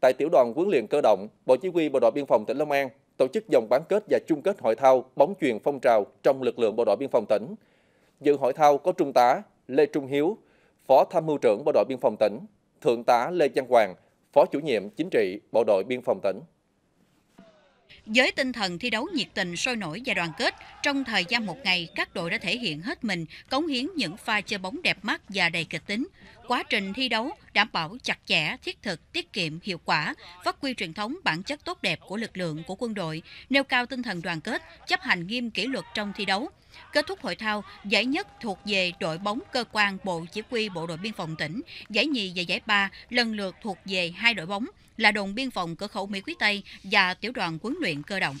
tại tiểu đoàn huấn luyện cơ động, Bộ Chỉ huy Bộ đội Biên phòng tỉnh Long An tổ chức vòng bán kết và chung kết hội thao bóng truyền phong trào trong lực lượng Bộ đội Biên phòng tỉnh. Dự hội thao có Trung tá Lê Trung Hiếu, Phó Tham mưu trưởng Bộ đội Biên phòng tỉnh, Thượng tá Lê Văn Hoàng, Phó chủ nhiệm chính trị Bộ đội Biên phòng tỉnh. Với tinh thần thi đấu nhiệt tình sôi nổi và đoàn kết, trong thời gian một ngày, các đội đã thể hiện hết mình, cống hiến những pha chơi bóng đẹp mắt và đầy kịch tính quá trình thi đấu đảm bảo chặt chẽ, thiết thực, tiết kiệm, hiệu quả, phát huy truyền thống bản chất tốt đẹp của lực lượng của quân đội, nêu cao tinh thần đoàn kết, chấp hành nghiêm kỷ luật trong thi đấu. Kết thúc hội thao, giải nhất thuộc về đội bóng cơ quan Bộ Chỉ huy Bộ đội Biên phòng tỉnh, giải nhì và giải ba lần lượt thuộc về hai đội bóng là đồn biên phòng cửa khẩu Mỹ Quý Tây và tiểu đoàn huấn luyện cơ động.